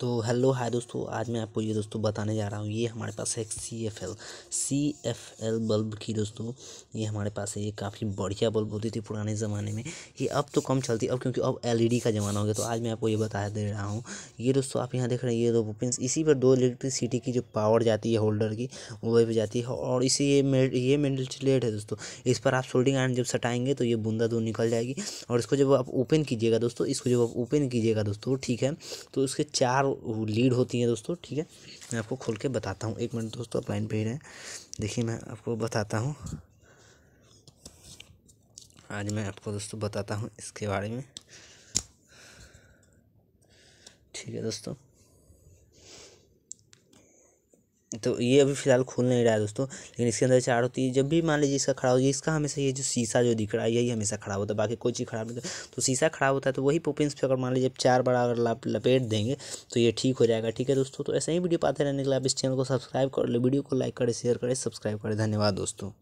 तो hello hi दोस्तों आज मैं आपको ये दोस्तों बताने जा रहा हूँ ये हमारे पास है C F L C F L bulb की दोस्तों ये हमारे पास है ये काफ़ी बढ़िया बल्ब होती थी पुराने ज़माने में ये अब तो कम चलती है अब क्योंकि अब एलईडी e का ज़माना हो गया तो आज मैं आपको ये बता दे रहा हूँ ये दोस्तों आप यहाँ देख रहे हैं ये दो पिन इसी पर दो इलेक्ट्रिसिटी की जो पावर जाती है होल्डर की वो वही पर जाती है और इसी ये ये वेंटिलेट है दोस्तों इस पर आप सोल्डिंग आयरन जब सटाएंगे तो ये बूंदा दो निकल जाएगी और इसको जब आप ओपन कीजिएगा दोस्तों इसको जब आप ओपन कीजिएगा दोस्तों ठीक है तो उसके चार लीड होती हैं दोस्तों ठीक है मैं आपको खोल के बताता हूँ एक मिनट दोस्तों आप लाइन पर ही रहें देखिए मैं आपको बताता हूँ आज मैं आपको दोस्तों बताता हूँ इसके बारे में ठीक है दोस्तों तो ये अभी फ़िलहाल खुल नहीं रहा है दोस्तों लेकिन इसके अंदर चार होती है जब भी मान लीजिए इसका खराब हो जाए इसका हमेशा ये जो शीशा जो दिख रहा है यही हमेशा खराब होता है बाकी कोई चीज़ खराब नहीं होता तो शीशा खराब होता है तो वही पोपिंस पे अगर मान लीजिए चार बार अगर लाप लपेट देंगे तो ये ठीक हो जाएगा ठीक है दोस्तों तो ऐसे ही वीडियो पाते रहने के लिए आप इस चैनल को सब्सक्राइब कर लो वीडियो को लाइक करें शेयर करें सब्सक्राइब करें धन्यवाद दोस्तों